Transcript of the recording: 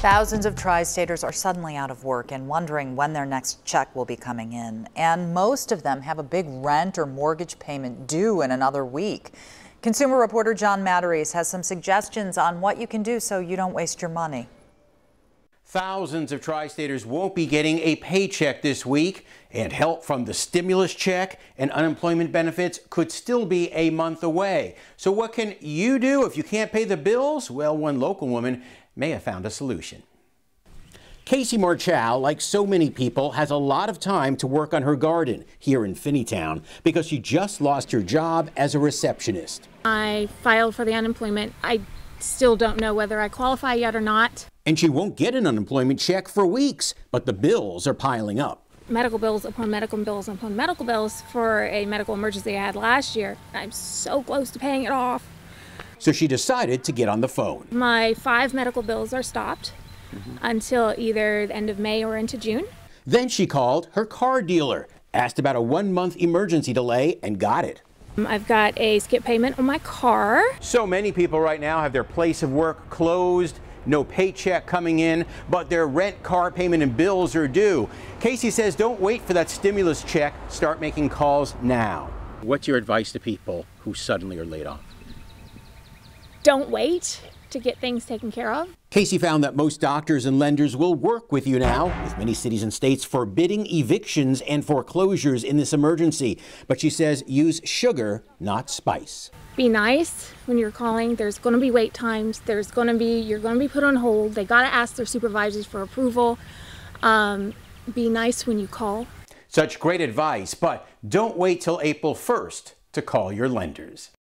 Thousands of tri-staters are suddenly out of work and wondering when their next check will be coming in. And most of them have a big rent or mortgage payment due in another week. Consumer reporter John Matteries has some suggestions on what you can do so you don't waste your money. Thousands of tri-staters won't be getting a paycheck this week, and help from the stimulus check and unemployment benefits could still be a month away. So what can you do if you can't pay the bills? Well, one local woman may have found a solution. Casey Marchow, like so many people, has a lot of time to work on her garden here in Finneytown because she just lost her job as a receptionist. I filed for the unemployment. I still don't know whether I qualify yet or not. And she won't get an unemployment check for weeks, but the bills are piling up. Medical bills upon medical bills upon medical bills for a medical emergency I had last year. I'm so close to paying it off. So she decided to get on the phone. My five medical bills are stopped mm -hmm. until either the end of May or into June. Then she called her car dealer, asked about a one month emergency delay, and got it. Um, I've got a skip payment on my car. So many people right now have their place of work closed, no paycheck coming in, but their rent, car payment, and bills are due. Casey says don't wait for that stimulus check. Start making calls now. What's your advice to people who suddenly are laid off? Don't wait to get things taken care of. Casey found that most doctors and lenders will work with you now, with many cities and states forbidding evictions and foreclosures in this emergency. But she says use sugar, not spice. Be nice when you're calling. There's going to be wait times. There's going to be, you're going to be put on hold. They got to ask their supervisors for approval. Um, be nice when you call. Such great advice, but don't wait till April 1st to call your lenders.